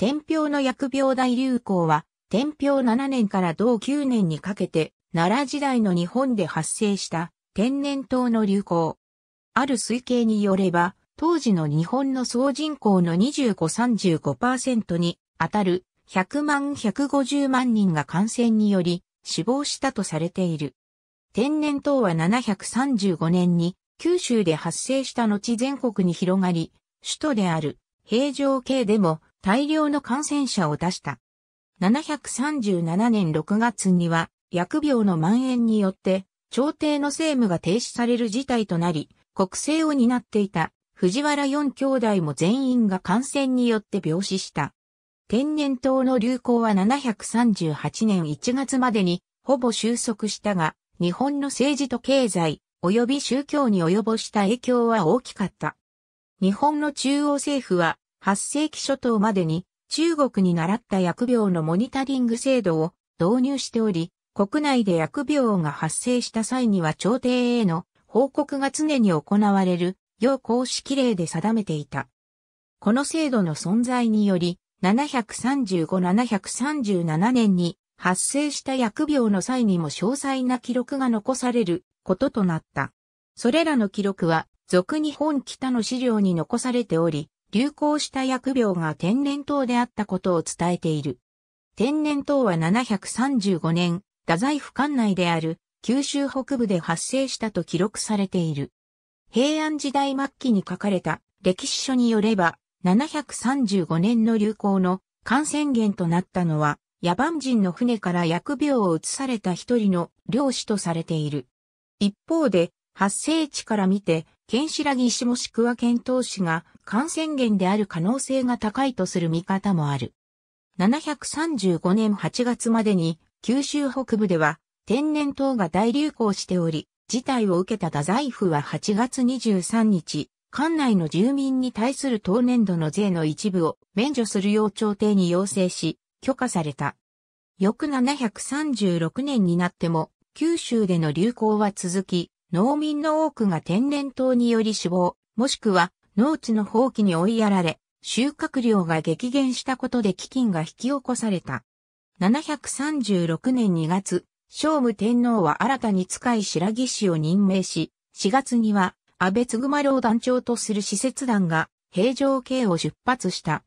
天平の薬病大流行は、天平7年から同9年にかけて、奈良時代の日本で発生した天然痘の流行。ある推計によれば、当時の日本の総人口の25-35%に当たる100万150万人が感染により死亡したとされている。天然痘は735年に九州で発生した後全国に広がり、首都である平城京でも大量の感染者を出した。737年6月には、薬病の蔓延によって、朝廷の政務が停止される事態となり、国政を担っていた藤原四兄弟も全員が感染によって病死した。天然痘の流行は738年1月までにほぼ収束したが、日本の政治と経済、及び宗教に及ぼした影響は大きかった。日本の中央政府は8世紀初頭までに中国に習った薬病のモニタリング制度を導入しており、国内で薬病が発生した際には朝廷への報告が常に行われる、要公式令で定めていた。この制度の存在により、735-737年に発生した薬病の際にも詳細な記録が残されることとなった。それらの記録は、俗に本北の資料に残されており、流行した薬病が天然痘であったことを伝えている。天然痘は735年、太宰府管内である九州北部で発生したと記録されている。平安時代末期に書かれた歴史書によれば、735年の流行の感染源となったのは、野蛮人の船から薬病を移された一人の漁師とされている。一方で、発生地から見て、県白木市もしくは県東市が感染源である可能性が高いとする見方もある。735年8月までに九州北部では天然痘が大流行しており、事態を受けた太宰府は8月23日、館内の住民に対する当年度の税の一部を免除するよう朝廷に要請し、許可された。翌736年になっても、九州での流行は続き、農民の多くが天然痘により死亡、もしくは農地の放棄に追いやられ、収穫量が激減したことで飢饉が引き起こされた。736年2月、聖武天皇は新たに使い白木氏を任命し、4月には安倍津熊郎団長とする施設団が平城京を出発した。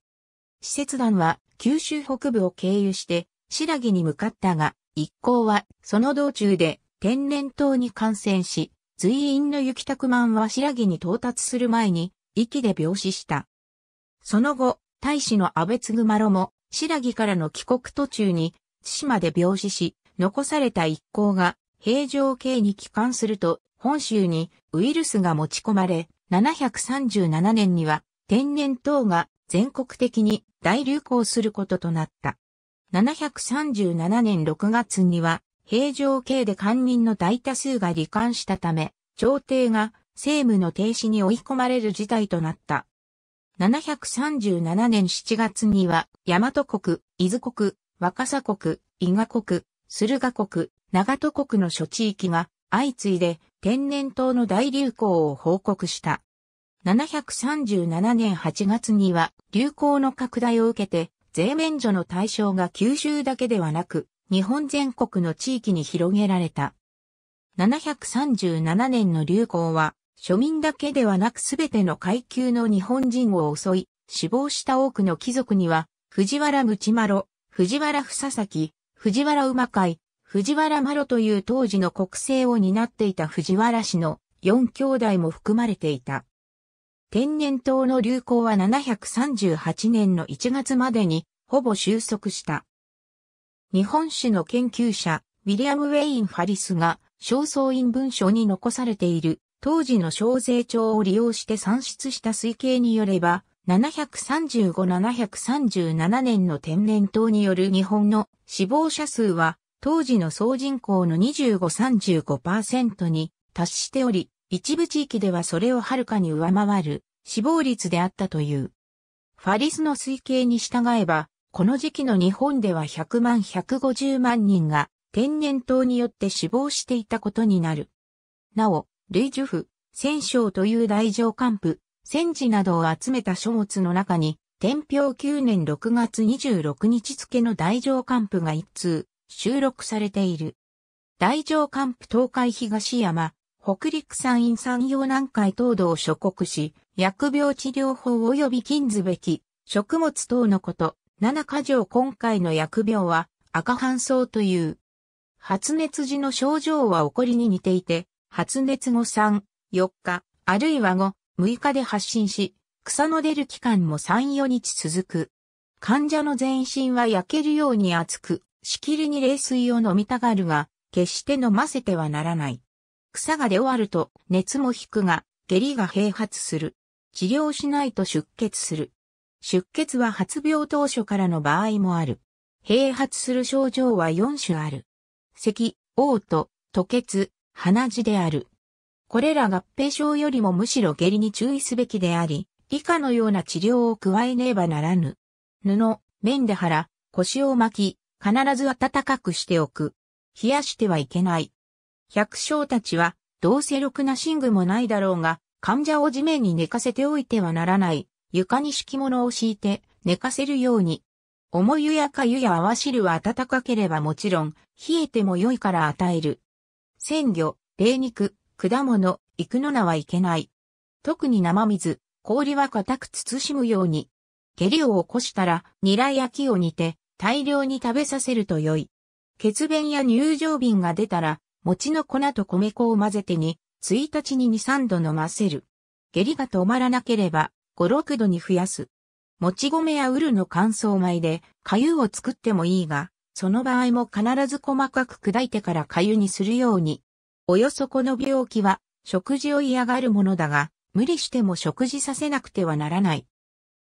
施設団は九州北部を経由して白木に向かったが、一行はその道中で天然痘に感染し、随院の雪拓満は白木に到達する前に、息で病死した。その後、大使の安倍嗣麻呂も、白木からの帰国途中に、津島で病死し、残された一行が、平城系に帰還すると、本州にウイルスが持ち込まれ、737年には天然痘が全国的に大流行することとなった。737年6月には平常刑で官人の大多数が罹患したため、朝廷が政務の停止に追い込まれる事態となった。737年7月には、大和国、伊豆国、若狭国、伊賀国、駿河国、長戸国の諸地域が相次いで天然痘の大流行を報告した。737年8月には流行の拡大を受けて税免除の対象が九州だけではなく日本全国の地域に広げられた。737年の流行は、庶民だけではなくすべての階級の日本人を襲い、死亡した多くの貴族には、藤原内ロ、藤原房崎、藤原馬会、藤原麻呂という当時の国政を担っていた藤原氏の4兄弟も含まれていた。天然痘の流行は738年の1月までにほぼ収束した。日本史の研究者、ウィリアム・ウェイン・ファリスが、正倉院文書に残されている、当時の小税帳を利用して算出した推計によれば、735-737年の天然痘による日本の死亡者数は、当時の総人口の25-35%に達しており、一部地域ではそれをはるかに上回る死亡率であったという。ファリスの推計に従えば、この時期の日本では100万150万人が天然痘によって死亡していたことになる。なお、類樹府、戦勝という大乗幹府、戦時などを集めた書物の中に、天平9年6月26日付の大乗幹府が一通、収録されている。大乗幹府東海東山、北陸山陰山陽南海東を諸国し、薬病治療法及び禁ずべき、食物等のこと、七か条今回の疫病は赤搬送という。発熱時の症状は起こりに似ていて、発熱後3、4日、あるいは5、6日で発進し、草の出る期間も3、4日続く。患者の全身は焼けるように熱く、しきりに冷水を飲みたがるが、決して飲ませてはならない。草が出終わると熱も引くが、下痢が併発する。治療しないと出血する。出血は発病当初からの場合もある。併発する症状は4種ある。咳、嘔吐、吐血、鼻血である。これら合併症よりもむしろ下痢に注意すべきであり、以下のような治療を加えねばならぬ。布、面で腹、腰を巻き、必ず暖かくしておく。冷やしてはいけない。百姓たちは、どうせろくな寝具もないだろうが、患者を地面に寝かせておいてはならない。床に敷物を敷いて寝かせるように。重湯やか湯や泡汁は温かければもちろん、冷えても良いから与える。鮮魚、冷肉、果物、行くのなはいけない。特に生水、氷は固く慎むように。下痢を起こしたら、ニラ焼きを煮て、大量に食べさせると良い。血便や乳場便が出たら、餅の粉と米粉を混ぜてに、1日に2、3度飲ませる。下痢が止まらなければ、5、6度に増やす。もち米やウルの乾燥米で、粥を作ってもいいが、その場合も必ず細かく砕いてから粥にするように。およそこの病気は、食事を嫌がるものだが、無理しても食事させなくてはならない。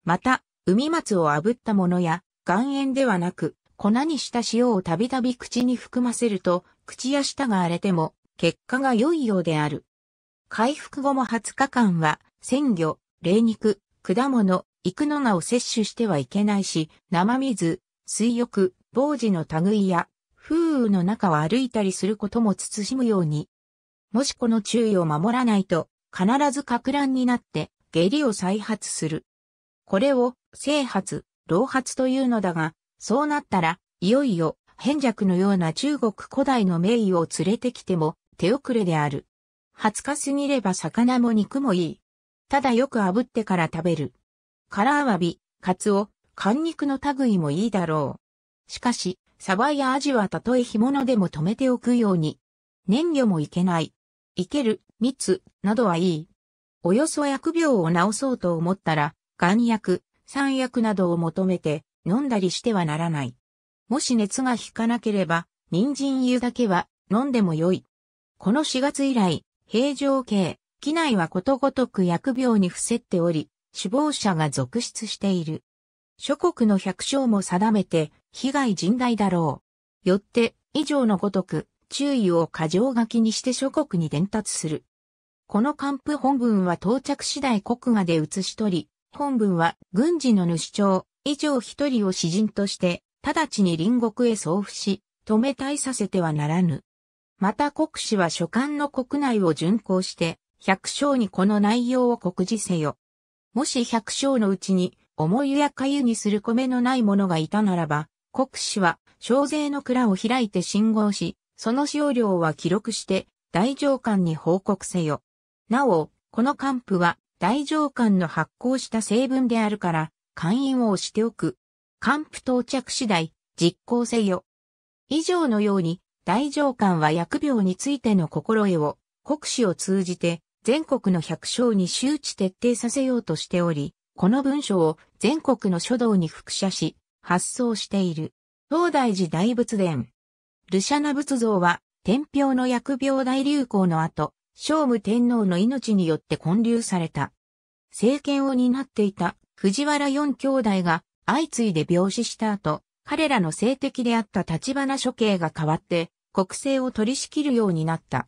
また、海松を炙ったものや、岩塩ではなく、粉にした塩をたびたび口に含ませると、口や舌が荒れても、結果が良いようである。回復後も20日間は、鮮魚、霊肉、果物、くのがを摂取してはいけないし、生水、水浴、防治の類や、風雨の中を歩いたりすることも慎むように。もしこの注意を守らないと、必ず格乱になって、下痢を再発する。これを、生発、老発というのだが、そうなったら、いよいよ、変弱のような中国古代の名医を連れてきても、手遅れである。20日過ぎれば魚も肉もいい。ただよく炙ってから食べる。辛あワビ、カツオ、寒肉の類もいいだろう。しかし、サバやアジはたとえ干物でも止めておくように。燃魚もいけない。いける、蜜、などはいい。およそ薬病を治そうと思ったら、眼薬、酸薬などを求めて飲んだりしてはならない。もし熱が引かなければ、人参湯だけは飲んでもよい。この4月以来、平常形、機内はことごとく薬病に伏せっており、死亡者が続出している。諸国の百姓も定めて、被害甚大だろう。よって、以上のごとく、注意を過剰書きにして諸国に伝達する。この還付本文は到着次第国画で写し取り、本文は軍事の主張以上一人を詩人として、直ちに隣国へ送付し、止めたいさせてはならぬ。また国史は所管の国内を巡行して、百姓にこの内容を告示せよ。もし百姓のうちに、重湯やかゆにする米のない者がいたならば、国士は、小税の蔵を開いて信号し、その使用量は記録して、大上官に報告せよ。なお、この官府は、大上官の発行した成分であるから、会員を押しておく。官府到着次第、実行せよ。以上のように、大上官は薬病についての心得を、国士を通じて、全国の百姓に周知徹底させようとしており、この文書を全国の書道に複写し、発送している。東大寺大仏殿。ルシャナ仏像は、天平の疫病大流行の後、聖武天皇の命によって建立された。政権を担っていた藤原四兄弟が相次いで病死した後、彼らの政敵であった立花処刑が変わって、国政を取り仕切るようになった。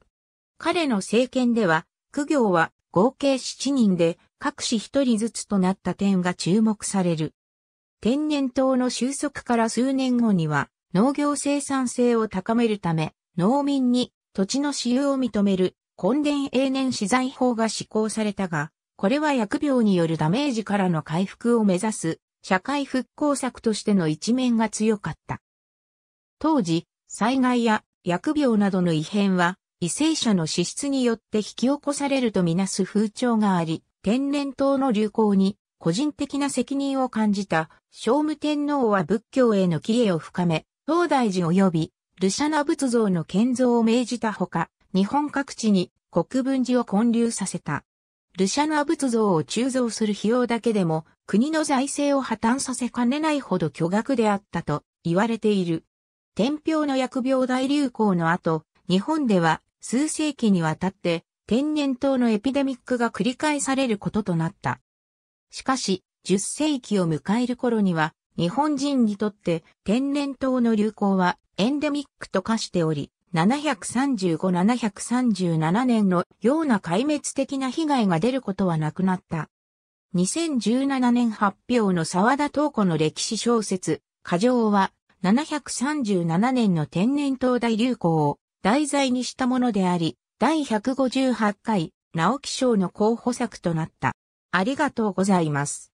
彼の政権では、苦行は合計7人で各市1人ずつとなった点が注目される。天然痘の収束から数年後には農業生産性を高めるため農民に土地の使用を認める根田永年資材法が施行されたが、これは薬病によるダメージからの回復を目指す社会復興策としての一面が強かった。当時、災害や薬病などの異変は為政者の資質によって引き起こされるとみなす風潮があり、天然痘の流行に個人的な責任を感じた聖武天皇は仏教への帰依を深め、東大寺及びルシャナ仏像の建造を命じたほか、日本各地に国分寺を建立させた。ルシャナ仏像を鋳造する費用だけでも国の財政を破綻させかねないほど巨額であったと言われている。天平の疫病大流行の後、日本では数世紀にわたって天然痘のエピデミックが繰り返されることとなった。しかし、10世紀を迎える頃には、日本人にとって天然痘の流行はエンデミックと化しており、735-737年のような壊滅的な被害が出ることはなくなった。2017年発表の沢田東子の歴史小説、過剰は737年の天然痘大流行を題材にしたものであり、第158回直木賞の候補作となった。ありがとうございます。